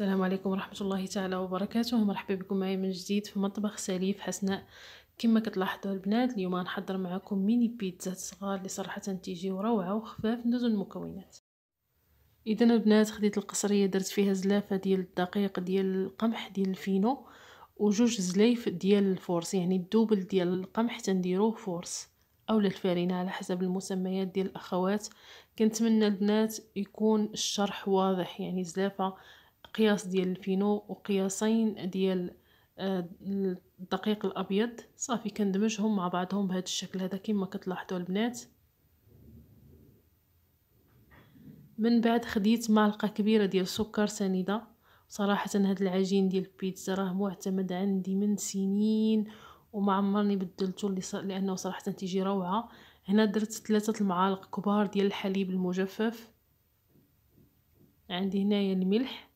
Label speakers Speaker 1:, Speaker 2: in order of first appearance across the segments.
Speaker 1: السلام عليكم ورحمة الله تعالى وبركاته مرحبا بكم معايا من جديد في مطبخ سليف حسناء كما كتلاحظوا البنات اليوم غنحضر معكم ميني بيتزا صغار اللي صراحة تيجيو روعة وخفاف ندوزو المكونات اذا البنات خديت القصرية درت فيها زلافة ديال الدقيق ديال القمح ديال الفينو وجوج زلايف ديال الفورس يعني الدوبل ديال القمح تنديروه فورس اولا الفارينة على حسب المسميات ديال الاخوات كنتمنى البنات يكون الشرح واضح يعني زلافة قياس ديال الفينو وقياسين ديال آه، الدقيق الابيض صافي كندمجهم مع بعضهم بهذا الشكل هذا كما كتلاحظوا البنات من بعد خديت معلقه كبيره ديال السكر سنيده صراحه هاد العجين ديال البيتزا راه معتمد عندي من سنين وما عمرني بدلته لانه صراحه تيجي روعه هنا درت ثلاثه المعالق كبار ديال الحليب المجفف عندي هنايا الملح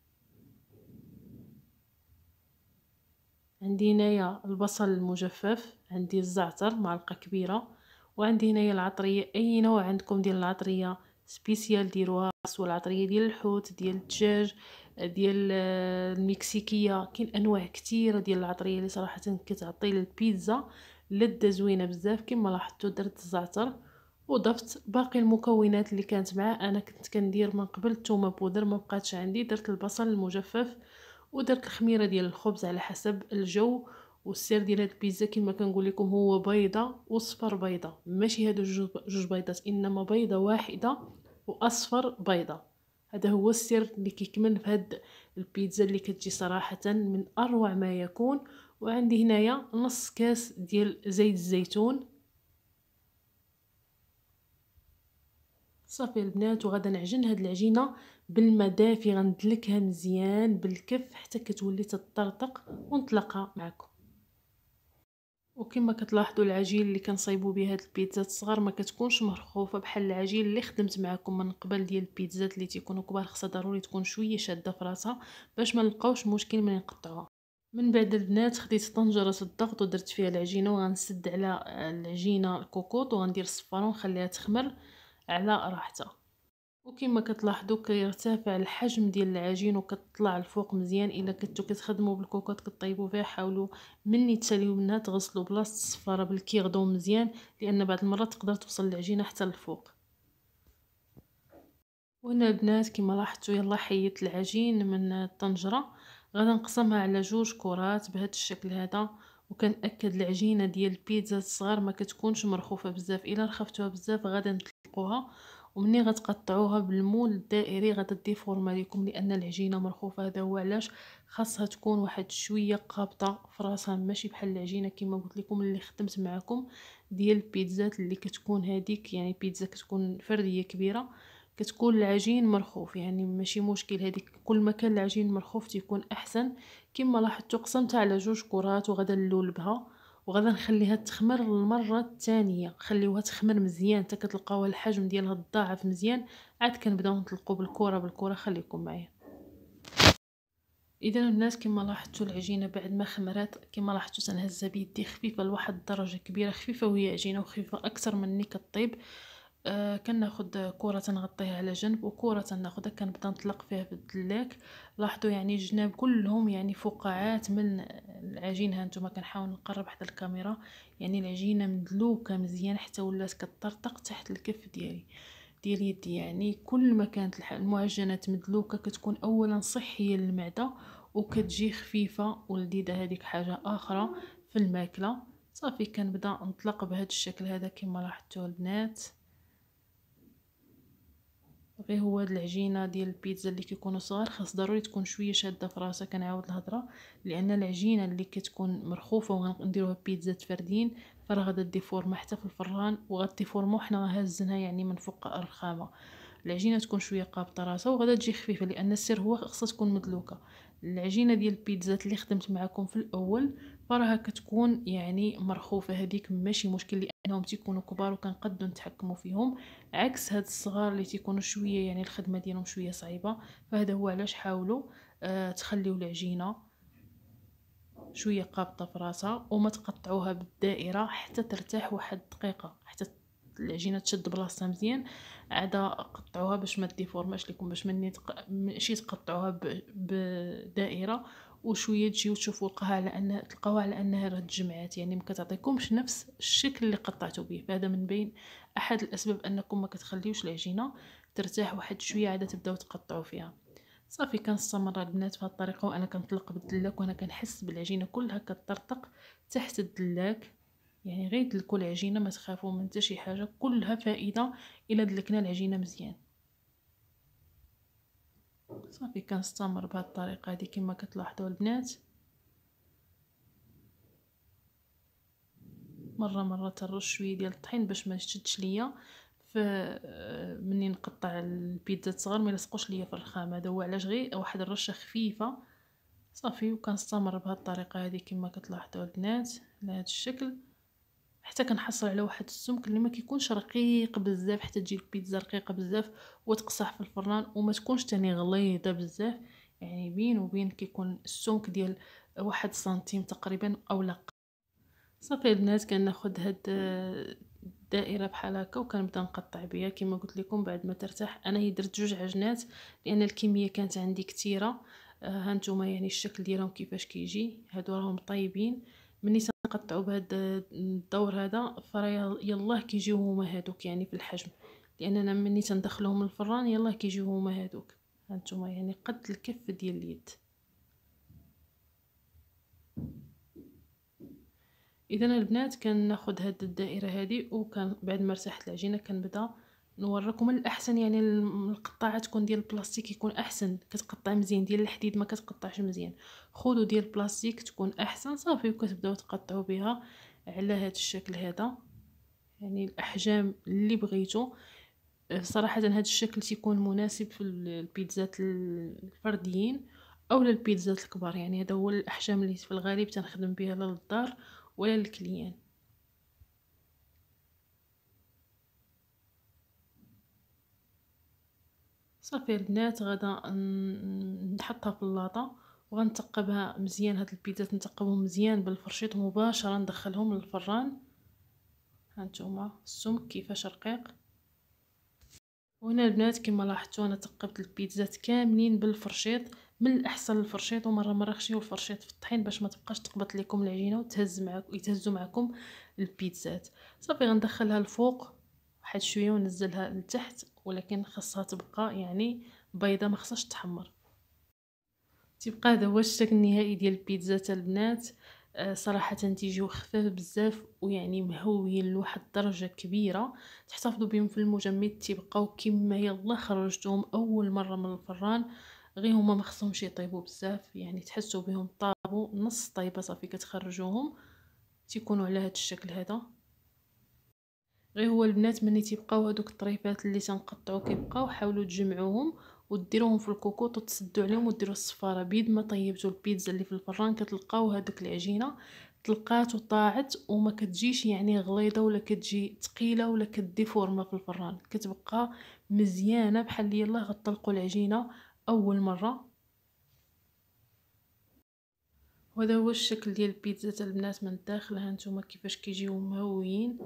Speaker 1: عندي هنايا البصل المجفف عندي الزعتر معلقه كبيره وعندي هنايا العطريه اي نوع عندكم ديال العطريه سبيسيال ديروها سواء العطريه ديال الحوت ديال الدجاج ديال آه، المكسيكيه كاين انواع كثيره ديال العطريه اللي صراحه كتعطي للبيتزا لذه زوينه بزاف كما لاحظتوا درت الزعتر وضفت باقي المكونات اللي كانت معاه انا كنت كندير من قبل الثومه بودر ما بقاتش عندي درت البصل المجفف ودرت الخميره ديال الخبز على حسب الجو والسير ديال هاد البيتزا كما كنقول لكم هو بيضه وصفر بيضه ماشي هادو جوج بيضات انما بيضه واحده واصفر بيضه هذا هو السر اللي كيكمل في هاد البيتزا اللي كتجي صراحه من اروع ما يكون وعندي هنايا نص كاس ديال زيت الزيتون صافي البنات وغادا نعجن هاد العجينه بالما دافي غندلكها مزيان بالكف حتى كتولي تطرطق ونطلقها معكم وكما كتلاحظوا العجين اللي كنصايبوا به هاد البيتزات الصغار ما كتكونش مرخوفه بحال العجين اللي خدمت معكم من قبل ديال البيتزات اللي تيكونوا كبار خصها ضروري تكون شويه شاده في راسها باش ما نلقاوش مشكل من نقطعوها من بعد البنات خديت طنجره الضغط ودرت فيها العجينه وغنسد على العجينه الكوكوط وغندير الصفار ونخليها تخمر على راحتها وكما كتلاحظوا كيرتفع الحجم ديال العجين وكتطلع الفوق مزيان الا كنتو كتخدموا بالكوكوط كطيبوا فيها حاولوا مني تساليو منها تغسلوا بلاصه الصفاره بالكيغدو مزيان لان بعض المرات تقدر توصل العجينه حتى للفوق وهنا البنات كما لاحظتوا يلا حيدت العجين من الطنجره غادي نقسمها على جوج كرات بهذا الشكل هذا وكنأكد العجينه ديال البيتزا الصغار ما كتكونش مرخوفه بزاف الا رخفتوها بزاف غادي نطلقوها ومني غتقطعوها بالمول الدائري غتدي فورما ليكم لان العجينه مرخوفه هذا هو علاش خاصها تكون واحد شويه قابطه في راسها ماشي بحال العجينه كما قلت لكم اللي خدمت معكم ديال البيتزات اللي كتكون هذيك يعني بيتزا كتكون فرديه كبيره كتكون العجين مرخوف يعني ماشي مشكل هذيك كل ما كان العجين مرخوف تيكون احسن كما لاحظتوا قسمتها على جوج كرات وغدا بها وغادا نخليها تخمر المره الثانيه خليوها تخمر مزيان حتى كتلقاوها الحجم ديالها تضاعف مزيان عاد كنبداو نطلقوا بالكره بالكره خليكم معايا اذا الناس كما لاحظتوا العجينه بعد ما خمرات كما لاحظتوا تنهزها بيدي خفيفه لواحد الدرجه كبيره خفيفه وهي عجينه وخفيفه اكثر مني كطيب آه كناخد كره تنغطيها على جنب وكره تناخدها كنبدا نطلق فيها بالدلاك لاحظوا يعني الجناب كلهم يعني فقاعات من العجينه هانتوما كنحاول نقرب حتى الكاميرا يعني العجينه مدلوكه مزيان حتى ولات كطرطق تحت الكف ديالي ديال يدي يعني كل ما كانت المعجنات مدلوكه كتكون اولا صحيه للمعده وكتجي خفيفه ولذيذه هذيك حاجه اخرى في الماكله صافي كنبدا نطلق بهذا الشكل هذا كما لاحظتوا البنات غير هو هاد العجينه ديال البيتزا اللي كيكونوا صغار خاص ضروري تكون شويه شاده في راسها كنعاود الهضره لان العجينه اللي كتكون مرخوفه وغنديروها بيتزا فردين فراه غادا ديفورما حتى في الفران وغادي ديفورمو حنا هازنها يعني من فوق الرخامه العجينه تكون شويه قابطه راسها وغادا تجي خفيفه لان السر هو خاصها تكون مدلوكه العجينه ديال البيتزات اللي خدمت معكم في الاول فراها كتكون يعني مرخوفه هذيك ماشي مشكل لانهم تيكونوا كبار وكنقدروا نتحكموا فيهم عكس هاد الصغار اللي تيكونوا شويه يعني الخدمه ديالهم شويه صعيبه فهذا هو علاش حاولوا آه تخليو العجينه شويه قابطه في راسها وما تقطعوها بالدائره حتى ترتاح واحد دقيقه حتى العجينه تشد بلاصتها مزيان عاد قطعوها باش ما ديفورماش لكم باش مني تق... ماشي تقطعوها ب... بدائره وشويه تجيو تشوفوا القها على انها تلقاوها على انها راه تجمعات يعني ما كتعطيكمش نفس الشكل اللي قطعتو به فهذا من بين احد الاسباب انكم ما كتخليوش العجينه ترتاح واحد شويه عاد تبداو تقطعوا فيها صافي كنستمر البنات بهذه الطريقه وانا كنطلق بالدلاك وانا كنحس بالعجينه كلها كترتق تحت الدلاك يعني غير دلكوا العجينه ما تخافوا من حتى شي حاجه كلها فائده الا دلكنا العجينه مزيان صافي كنستمر بهذه الطريقه هذه كما كتلاحظوا البنات مره مره ترش شويه ديال الطحين باش ما تشدش ليا ف آه، مني نقطع البيتزا الصغار ما يلصقوش ليا في الرخام هذا هو علاش غير واحد الرشه خفيفه صافي وكنستمر بهذه الطريقه هذه كما كتلاحظوا البنات على هذا الشكل حتى كنحصل على واحد السمك اللي ما كيكونش رقيق بزاف حتى تجي البيتزا رقيقه بزاف وتقصح في الفران وما تكونش تاني غليظه بزاف يعني بين وبين كيكون السمك ديال واحد سنتيم تقريبا او لا صافي البنات كناخذ هاد الدائره بحال هكا وكنبدا نقطع بها كما قلت لكم بعد ما ترتاح انا درت جوج عجنات لان الكميه كانت عندي كثيره آه، هانتوما يعني الشكل ديالهم كيفاش كيجي هادو راهم طيبين مني سنقطعوا بهذا الدور هذا فراه يلاه كيجيو هما هادوك يعني في الحجم لاننا مني تندخلهم الفران يلاه كيجيو هما هادوك هانتوما يعني قد الكف ديال اليد اذا البنات كناخذ هاد الدائره هادي وكان بعد ما رسحت العجينه كنبدا نوراكم الاحسن يعني القطاعه تكون ديال البلاستيك يكون احسن كتقطع مزيان ديال الحديد ما كتقطعش مزيان خذوا ديال البلاستيك تكون احسن صافي وكتبداو تقطعوا بها على هذا الشكل هذا يعني الاحجام اللي بغيتو آه، صراحه هذا الشكل تيكون مناسب في البيتزات الفرديين او للبيتزات الكبار يعني هذا هو الاحجام اللي في الغالب تنخدم بها للدار ولا للكليان صافي البنات غادا نحطها في اللاطه وغنتقبها مزيان هاد البيتزات نتقبهم مزيان بالفرشيط مباشره ندخلهم للفران هانتوما السمك كيفاش رقيق وهنا البنات كما لاحظتوا انا تقبت البيتزات كاملين بالفرشيط من الاحسن الفرشيط ومره مره خشيو الفرشيط في الطحين باش ما تبقاش تقبط لكم العجينه وتهز معكم يتهزوا معكم البيتزات صافي غندخلها الفوق واحد شويه ونزلها لتحت ولكن خاصها تبقى يعني بيضه ما خصهاش تحمر تيبقى هذا هو الشكل النهائي ديال البيتزا تاع البنات آه صراحه تيجيو خفاف بزاف ويعني مهويين لواحد الدرجه كبيره تحتفظوا بهم في المجمد تيبقاو كما يلا خرجتهم اول مره من الفران غير هما ما خصهمش يطيبوا بزاف يعني تحسوا بهم طابو نص طيبه صافي كتخرجوهم تيكونوا على هذا الشكل هذا غير هو البنات ملي تيبقاو هذوك الطريفات اللي تنقطعو كيبقاو حاولوا تجمعوهم وديروهم في الكوكوط وتسدو عليهم وديروا الصفاره بيد ما طيبتوا البيتزا اللي في الفران كتلقاو هذوك العجينه طلقات وطاعت وما كتجيش يعني غليظه ولا كتجي ثقيله ولا كدي في الفران كتبقى مزيانه بحال يلاه غطلقوا العجينه اول مره وهذا هو الشكل ديال البيتزا تاع البنات من الداخل ها نتوما كيفاش كيجيو مهويين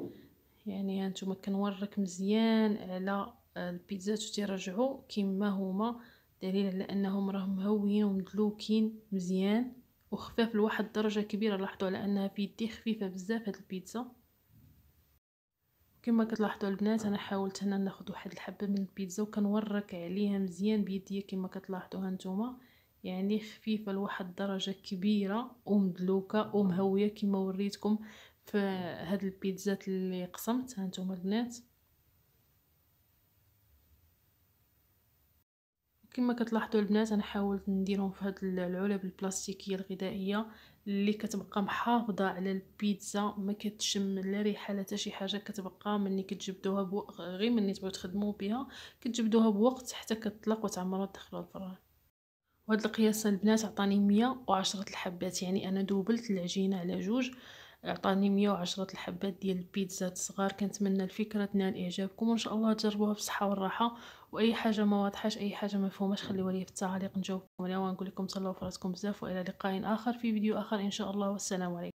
Speaker 1: يعني هانتوما كنوريك مزيان على البيتزات تيرجعوا كيما هما دليل على انهم راهم مهويين ومدلوكين مزيان وخفاف لواحد الدرجه كبيره لاحظوا على انها في يدي خفيفه بزاف هاد البيتزا كما كتلاحظوا البنات انا حاولت هنا ناخذ واحد الحبه من البيتزا وكنورك عليها مزيان بيديا كما كتلاحظوا هانتوما يعني خفيفه لواحد الدرجه كبيره ومدلوكه ومهويه كما وريتكم فهاد البيتزات اللي قسمت هانتوما البنات كما كتلاحظوا البنات انا حاولت نديرهم في هاد العلب البلاستيكيه الغذائيه اللي كتبقى محافظه على البيتزا ما كتشم لا ريحه لا شي حاجه كتبقى ملي كتجبدوها بو... غير ملي تبغيو تخدموا بها كتجبدوها بوقت حتى كتطلق وتعمرو داخل الفران وهاد القياس البنات عطاني 110 الحبات يعني انا دوبلت العجينه على جوج عطاني مية وعشرة الحبات ديال البيتزا الصغار كنتمنى الفكره تنال اعجابكم وان شاء الله تجربوها بالصحه والراحه واي حاجه ما واضحاش اي حاجه ما مفهوماش خليوها لي في التعليق نجاوبكم عليها ونقول لكم تهلاو فراسكم بزاف والى لقاء اخر في فيديو اخر ان شاء الله والسلام عليكم